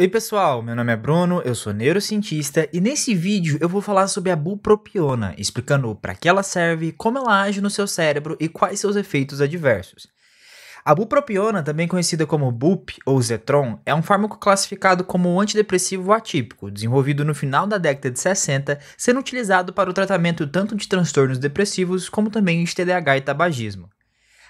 Oi pessoal, meu nome é Bruno, eu sou neurocientista e nesse vídeo eu vou falar sobre a bupropiona, explicando para que ela serve, como ela age no seu cérebro e quais seus efeitos adversos. A bupropiona, também conhecida como BUP ou Zetron, é um fármaco classificado como antidepressivo atípico, desenvolvido no final da década de 60, sendo utilizado para o tratamento tanto de transtornos depressivos como também de TDAH e tabagismo.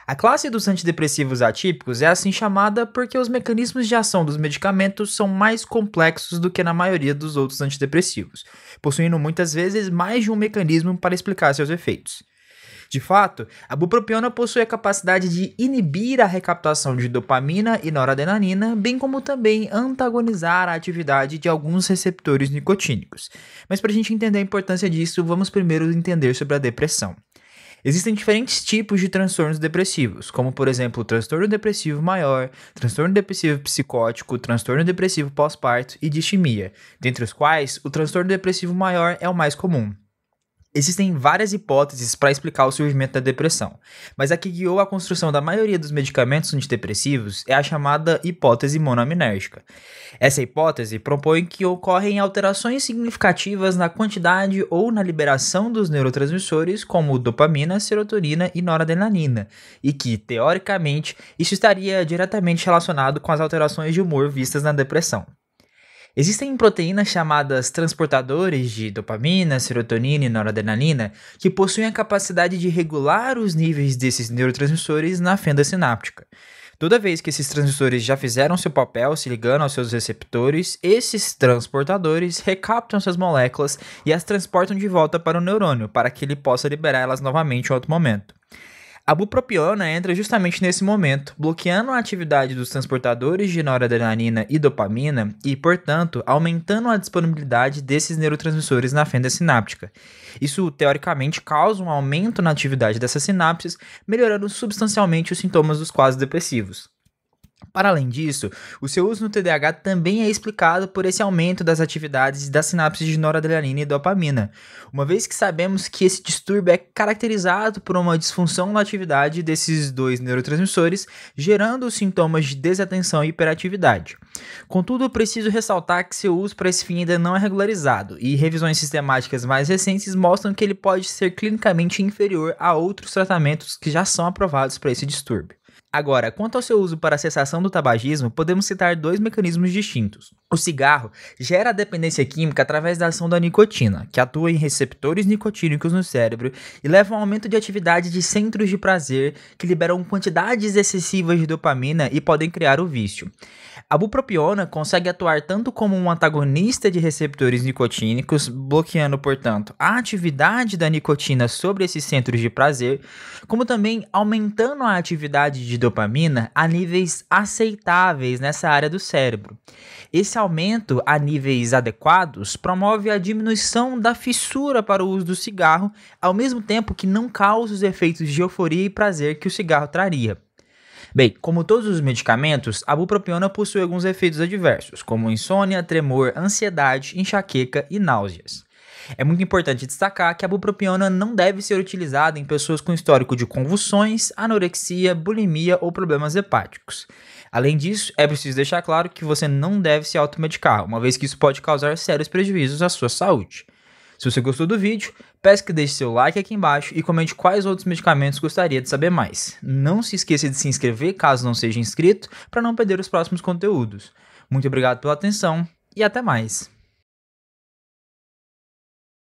A classe dos antidepressivos atípicos é assim chamada porque os mecanismos de ação dos medicamentos são mais complexos do que na maioria dos outros antidepressivos, possuindo muitas vezes mais de um mecanismo para explicar seus efeitos. De fato, a bupropiona possui a capacidade de inibir a recaptação de dopamina e noradrenalina, bem como também antagonizar a atividade de alguns receptores nicotínicos. Mas para a gente entender a importância disso, vamos primeiro entender sobre a depressão. Existem diferentes tipos de transtornos depressivos, como por exemplo, o transtorno depressivo maior, transtorno depressivo psicótico, transtorno depressivo pós-parto e distimia, dentre os quais o transtorno depressivo maior é o mais comum. Existem várias hipóteses para explicar o surgimento da depressão, mas a que guiou a construção da maioria dos medicamentos antidepressivos é a chamada hipótese monoaminérgica. Essa hipótese propõe que ocorrem alterações significativas na quantidade ou na liberação dos neurotransmissores como dopamina, serotonina e noradrenalina, e que, teoricamente, isso estaria diretamente relacionado com as alterações de humor vistas na depressão. Existem proteínas chamadas transportadores de dopamina, serotonina e noradrenalina que possuem a capacidade de regular os níveis desses neurotransmissores na fenda sináptica. Toda vez que esses transmissores já fizeram seu papel se ligando aos seus receptores, esses transportadores recaptam suas moléculas e as transportam de volta para o neurônio para que ele possa liberá-las novamente em outro momento. A bupropiona entra justamente nesse momento, bloqueando a atividade dos transportadores de noradrenalina e dopamina e, portanto, aumentando a disponibilidade desses neurotransmissores na fenda sináptica. Isso, teoricamente, causa um aumento na atividade dessas sinapses, melhorando substancialmente os sintomas dos quadros depressivos. Para além disso, o seu uso no TDAH também é explicado por esse aumento das atividades das sinapses de noradrenalina e dopamina, uma vez que sabemos que esse distúrbio é caracterizado por uma disfunção na atividade desses dois neurotransmissores, gerando os sintomas de desatenção e hiperatividade. Contudo, preciso ressaltar que seu uso para esse fim ainda não é regularizado, e revisões sistemáticas mais recentes mostram que ele pode ser clinicamente inferior a outros tratamentos que já são aprovados para esse distúrbio. Agora, quanto ao seu uso para a cessação do tabagismo, podemos citar dois mecanismos distintos. O cigarro gera a dependência química através da ação da nicotina, que atua em receptores nicotínicos no cérebro e leva a um aumento de atividade de centros de prazer que liberam quantidades excessivas de dopamina e podem criar o vício. A bupropiona consegue atuar tanto como um antagonista de receptores nicotínicos, bloqueando, portanto, a atividade da nicotina sobre esses centros de prazer, como também aumentando a atividade de de dopamina a níveis aceitáveis nessa área do cérebro. Esse aumento a níveis adequados promove a diminuição da fissura para o uso do cigarro, ao mesmo tempo que não causa os efeitos de euforia e prazer que o cigarro traria. Bem, como todos os medicamentos, a bupropiona possui alguns efeitos adversos, como insônia, tremor, ansiedade, enxaqueca e náuseas. É muito importante destacar que a bupropiona não deve ser utilizada em pessoas com histórico de convulsões, anorexia, bulimia ou problemas hepáticos. Além disso, é preciso deixar claro que você não deve se automedicar, uma vez que isso pode causar sérios prejuízos à sua saúde. Se você gostou do vídeo, peço que deixe seu like aqui embaixo e comente quais outros medicamentos gostaria de saber mais. Não se esqueça de se inscrever caso não seja inscrito para não perder os próximos conteúdos. Muito obrigado pela atenção e até mais!